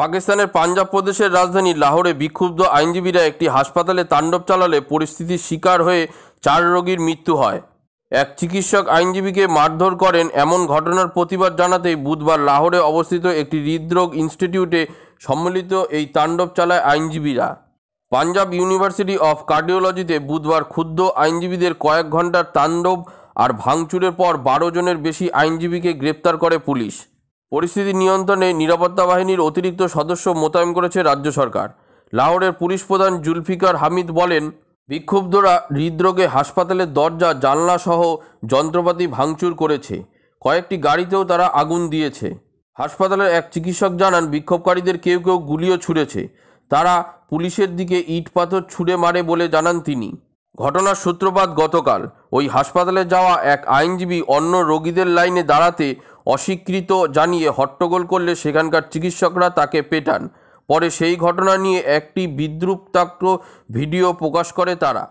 পাকিস্তানের পাঞ্জাব প্রদেশের রাজধানী লাহোরে বিক্ষুব্ধ আইনজীবীরা একটি হাসপাতালে তাণ্ডব চালালে পরিস্থিতির শিকার হয়ে চার রোগীর মৃত্যু হয় এক চিকিৎসক আইনজীবীকে মারধর করেন এমন ঘটনার প্রতিবাদ জানাতেই বুধবার লাহোরে অবস্থিত একটি হৃদরোগ ইনস্টিটিউটে সম্মিলিত এই তাণ্ডব চালায় আইনজীবীরা পাঞ্জাব ইউনিভার্সিটি অফ কার্ডিওলজিতে বুধবার ক্ষুদ্ধ আইনজীবীদের কয়েক ঘন্টার তাণ্ডব আর ভাঙচুরের পর বারো জনের বেশি আইনজীবীকে গ্রেপ্তার করে পুলিশ পরিস্থিতি নিয়ন্ত্রণে নিরাপত্তা বাহিনীর অতিরিক্ত সদস্য মোতায়েন করেছে রাজ্য সরকার লাহোরের পুলিশ প্রধান জুলফিকার হামিদ বলেন বিক্ষুব্ধরা হৃদরোগে হাসপাতালের দরজা জানলাসহ যন্ত্রপাতি ভাঙচুর করেছে কয়েকটি গাড়িতেও তারা আগুন দিয়েছে হাসপাতালের এক চিকিৎসক জানান বিক্ষোভকারীদের কেউ কেউ গুলিও ছুঁড়েছে তারা পুলিশের দিকে ইট পাথর ছুঁড়ে মারে বলে জানান তিনি ঘটনার সূত্রপাত গতকাল ওই হাসপাতালে যাওয়া এক আইনজীবী অন্য রোগীদের লাইনে দাঁড়াতে অস্বীকৃত জানিয়ে হট্টগোল করলে সেখানকার চিকিৎসকরা তাকে পেটান পরে সেই ঘটনা নিয়ে একটি বিদ্রুপ্তাক্ত ভিডিও প্রকাশ করে তারা